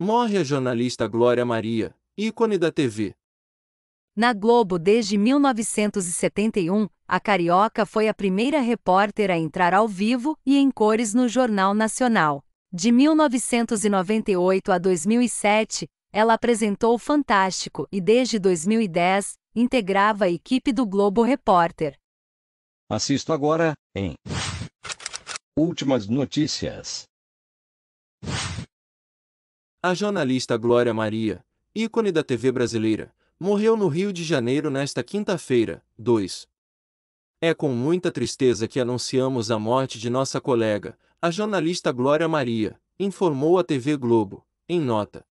Morre a jornalista Glória Maria, ícone da TV. Na Globo desde 1971, a Carioca foi a primeira repórter a entrar ao vivo e em cores no Jornal Nacional. De 1998 a 2007, ela apresentou o Fantástico e desde 2010 integrava a equipe do Globo Repórter. Assisto agora em Últimas Notícias. A jornalista Glória Maria, ícone da TV brasileira, morreu no Rio de Janeiro nesta quinta-feira, 2. É com muita tristeza que anunciamos a morte de nossa colega, a jornalista Glória Maria, informou a TV Globo, em nota.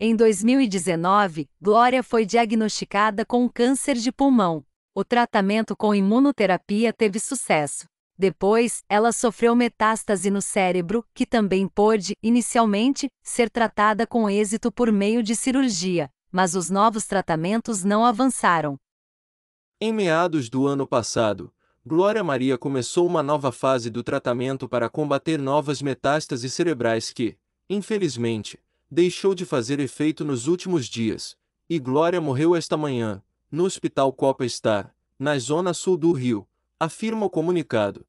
Em 2019, Glória foi diagnosticada com câncer de pulmão. O tratamento com imunoterapia teve sucesso depois, ela sofreu metástase no cérebro, que também pôde, inicialmente, ser tratada com êxito por meio de cirurgia, mas os novos tratamentos não avançaram. Em meados do ano passado, Glória Maria começou uma nova fase do tratamento para combater novas metástases cerebrais que, infelizmente, deixou de fazer efeito nos últimos dias, e Glória morreu esta manhã, no Hospital Copa Star, na zona sul do Rio, afirma o comunicado.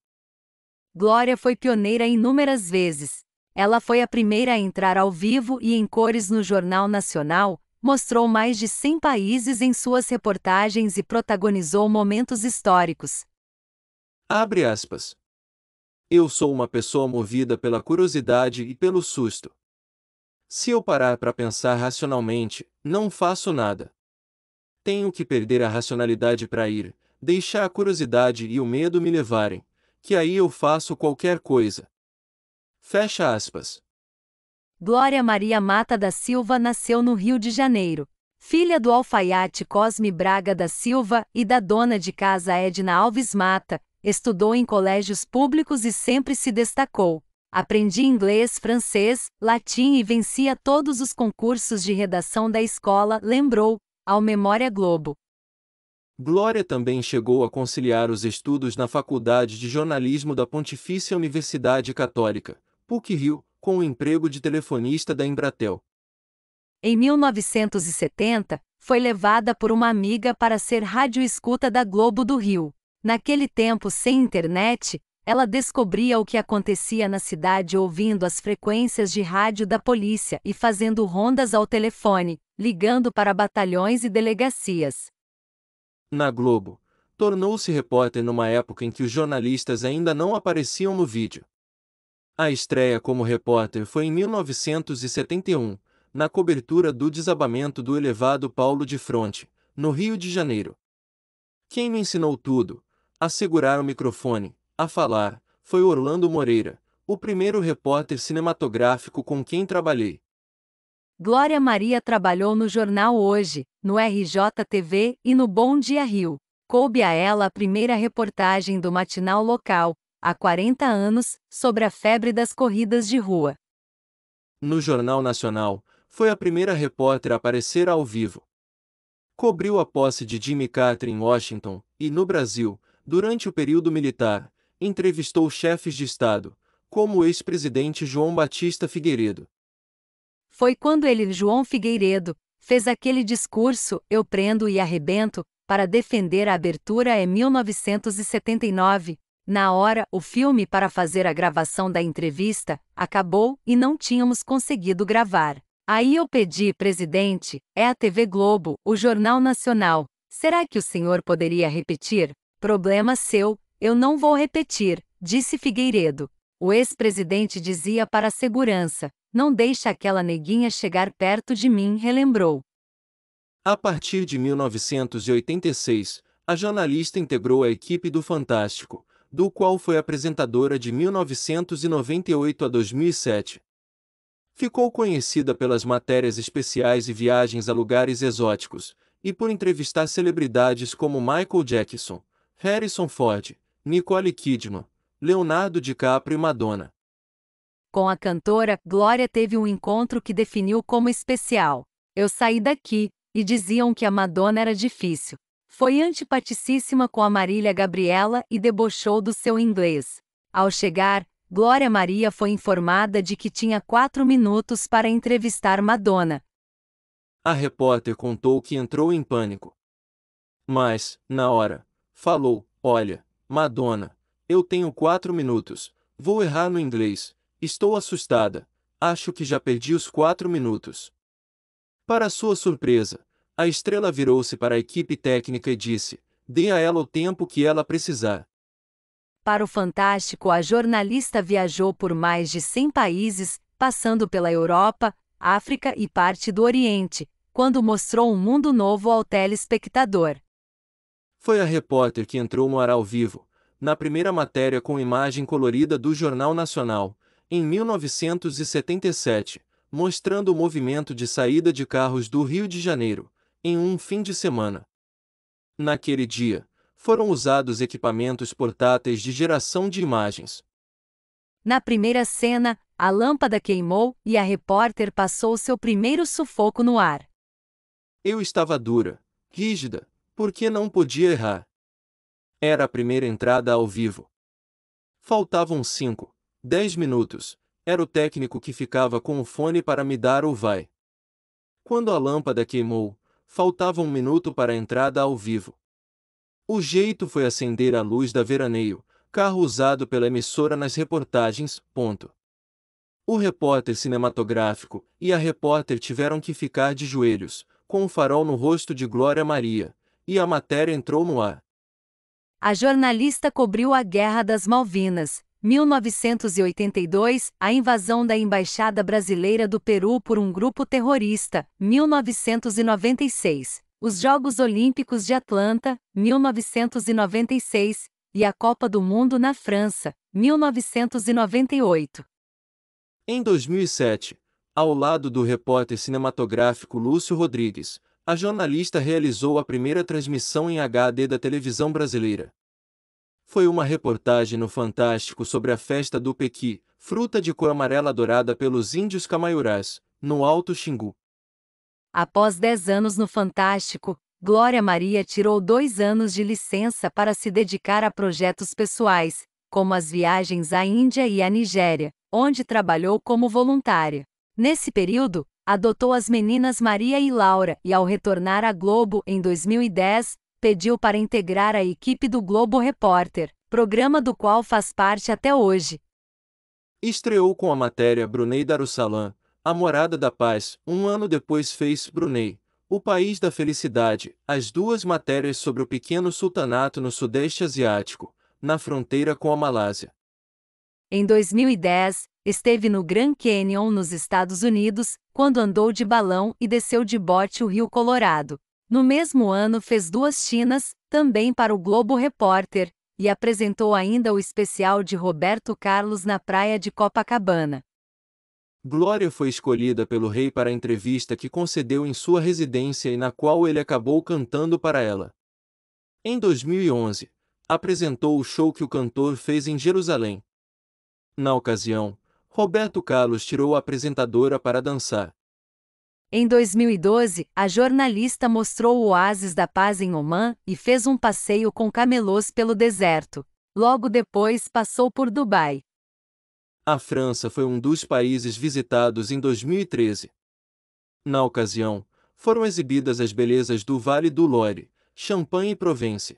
Glória foi pioneira inúmeras vezes. Ela foi a primeira a entrar ao vivo e em cores no Jornal Nacional, mostrou mais de 100 países em suas reportagens e protagonizou momentos históricos. Abre aspas. Eu sou uma pessoa movida pela curiosidade e pelo susto. Se eu parar para pensar racionalmente, não faço nada. Tenho que perder a racionalidade para ir, deixar a curiosidade e o medo me levarem que aí eu faço qualquer coisa. Fecha aspas. Glória Maria Mata da Silva nasceu no Rio de Janeiro. Filha do alfaiate Cosme Braga da Silva e da dona de casa Edna Alves Mata, estudou em colégios públicos e sempre se destacou. Aprendi inglês, francês, latim e vencia todos os concursos de redação da escola, lembrou, ao Memória Globo. Glória também chegou a conciliar os estudos na Faculdade de Jornalismo da Pontifícia Universidade Católica, PUC-Rio, com o emprego de telefonista da Embratel. Em 1970, foi levada por uma amiga para ser radioescuta da Globo do Rio. Naquele tempo sem internet, ela descobria o que acontecia na cidade ouvindo as frequências de rádio da polícia e fazendo rondas ao telefone, ligando para batalhões e delegacias na Globo, tornou-se repórter numa época em que os jornalistas ainda não apareciam no vídeo. A estreia como repórter foi em 1971, na cobertura do desabamento do elevado Paulo de Fronte, no Rio de Janeiro. Quem me ensinou tudo, a segurar o microfone, a falar, foi Orlando Moreira, o primeiro repórter cinematográfico com quem trabalhei. Glória Maria trabalhou no jornal Hoje, no RJTV e no Bom Dia Rio. Coube a ela a primeira reportagem do matinal local, há 40 anos, sobre a febre das corridas de rua. No Jornal Nacional, foi a primeira repórter a aparecer ao vivo. Cobriu a posse de Jimmy Carter em Washington e no Brasil, durante o período militar, entrevistou chefes de Estado, como o ex-presidente João Batista Figueiredo. Foi quando ele, João Figueiredo, fez aquele discurso Eu prendo e arrebento para defender a abertura em 1979. Na hora, o filme para fazer a gravação da entrevista acabou e não tínhamos conseguido gravar. Aí eu pedi, presidente, é a TV Globo, o Jornal Nacional. Será que o senhor poderia repetir? Problema seu, eu não vou repetir, disse Figueiredo. O ex-presidente dizia para a segurança: não deixa aquela neguinha chegar perto de mim, relembrou. A partir de 1986, a jornalista integrou a equipe do Fantástico, do qual foi apresentadora de 1998 a 2007. Ficou conhecida pelas matérias especiais e viagens a lugares exóticos, e por entrevistar celebridades como Michael Jackson, Harrison Ford, Nicole Kidman, Leonardo DiCaprio e Madonna. Com a cantora, Glória teve um encontro que definiu como especial. Eu saí daqui, e diziam que a Madonna era difícil. Foi antipaticíssima com a Marília Gabriela e debochou do seu inglês. Ao chegar, Glória Maria foi informada de que tinha quatro minutos para entrevistar Madonna. A repórter contou que entrou em pânico. Mas, na hora, falou: Olha, Madonna, eu tenho quatro minutos, vou errar no inglês, Estou assustada. Acho que já perdi os quatro minutos. Para sua surpresa, a estrela virou-se para a equipe técnica e disse: Dê a ela o tempo que ela precisar. Para o Fantástico, a jornalista viajou por mais de 100 países, passando pela Europa, África e parte do Oriente, quando mostrou um mundo novo ao telespectador. Foi a repórter que entrou no ar ao vivo, na primeira matéria com imagem colorida do Jornal Nacional, em 1977, mostrando o movimento de saída de carros do Rio de Janeiro, em um fim de semana. Naquele dia, foram usados equipamentos portáteis de geração de imagens. Na primeira cena, a lâmpada queimou e a repórter passou seu primeiro sufoco no ar. Eu estava dura, rígida, porque não podia errar. Era a primeira entrada ao vivo. Faltavam cinco, Dez minutos. Era o técnico que ficava com o fone para me dar o vai. Quando a lâmpada queimou, faltava um minuto para a entrada ao vivo. O jeito foi acender a luz da Veraneio, carro usado pela emissora nas reportagens. Ponto. O repórter cinematográfico e a repórter tiveram que ficar de joelhos, com o um farol no rosto de Glória Maria, e a matéria entrou no ar. A jornalista cobriu a Guerra das Malvinas, 1982, a invasão da Embaixada Brasileira do Peru por um grupo terrorista, 1996, os Jogos Olímpicos de Atlanta, 1996, e a Copa do Mundo na França, 1998. Em 2007, ao lado do repórter cinematográfico Lúcio Rodrigues, a jornalista realizou a primeira transmissão em HD da televisão brasileira foi uma reportagem no Fantástico sobre a festa do Pequi, fruta de cor amarela adorada pelos índios camaiurás, no Alto Xingu. Após 10 anos no Fantástico, Glória Maria tirou dois anos de licença para se dedicar a projetos pessoais, como as viagens à Índia e à Nigéria, onde trabalhou como voluntária. Nesse período, adotou as meninas Maria e Laura e, ao retornar à Globo em 2010, pediu para integrar a equipe do Globo Repórter, programa do qual faz parte até hoje. Estreou com a matéria Brunei Darussalam, a morada da paz, um ano depois fez Brunei, o país da felicidade, as duas matérias sobre o pequeno sultanato no Sudeste Asiático, na fronteira com a Malásia. Em 2010, esteve no Grand Canyon, nos Estados Unidos, quando andou de balão e desceu de bote o Rio Colorado. No mesmo ano fez duas Chinas, também para o Globo Repórter, e apresentou ainda o especial de Roberto Carlos na praia de Copacabana. Glória foi escolhida pelo rei para a entrevista que concedeu em sua residência e na qual ele acabou cantando para ela. Em 2011, apresentou o show que o cantor fez em Jerusalém. Na ocasião, Roberto Carlos tirou a apresentadora para dançar. Em 2012, a jornalista mostrou o oásis da paz em Oman e fez um passeio com camelôs pelo deserto. Logo depois, passou por Dubai. A França foi um dos países visitados em 2013. Na ocasião, foram exibidas as belezas do Vale do Loire, Champagne e Provence.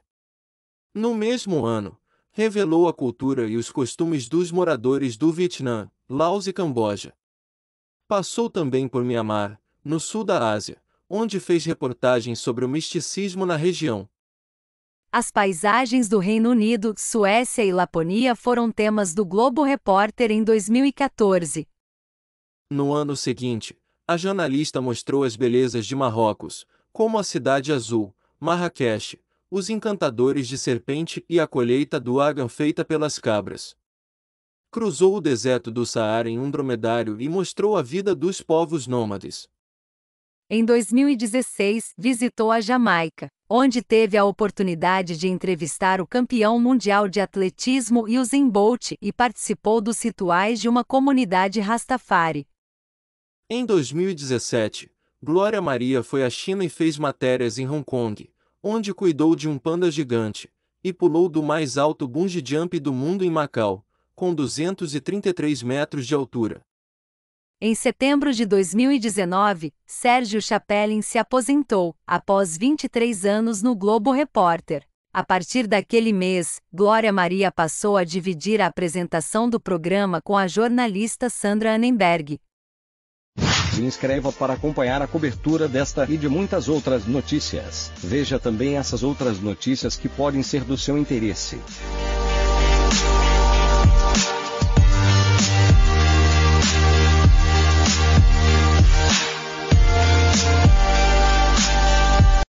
No mesmo ano, revelou a cultura e os costumes dos moradores do Vietnã, Laos e Camboja. Passou também por Mianmar, no sul da Ásia, onde fez reportagens sobre o misticismo na região. As paisagens do Reino Unido, Suécia e Laponia foram temas do Globo Repórter em 2014. No ano seguinte, a jornalista mostrou as belezas de Marrocos, como a Cidade Azul, Marrakech, os encantadores de serpente e a colheita do Agam feita pelas cabras. Cruzou o deserto do Saara em um dromedário e mostrou a vida dos povos nômades. Em 2016, visitou a Jamaica, onde teve a oportunidade de entrevistar o campeão mundial de atletismo Usain Bolt e participou dos rituais de uma comunidade Rastafari. Em 2017, Glória Maria foi à China e fez matérias em Hong Kong, onde cuidou de um panda gigante e pulou do mais alto bungee jump do mundo em Macau, com 233 metros de altura. Em setembro de 2019, Sérgio Chapelin se aposentou, após 23 anos no Globo Repórter. A partir daquele mês, Glória Maria passou a dividir a apresentação do programa com a jornalista Sandra Annenberg. Se inscreva para acompanhar a cobertura desta e de muitas outras notícias. Veja também essas outras notícias que podem ser do seu interesse.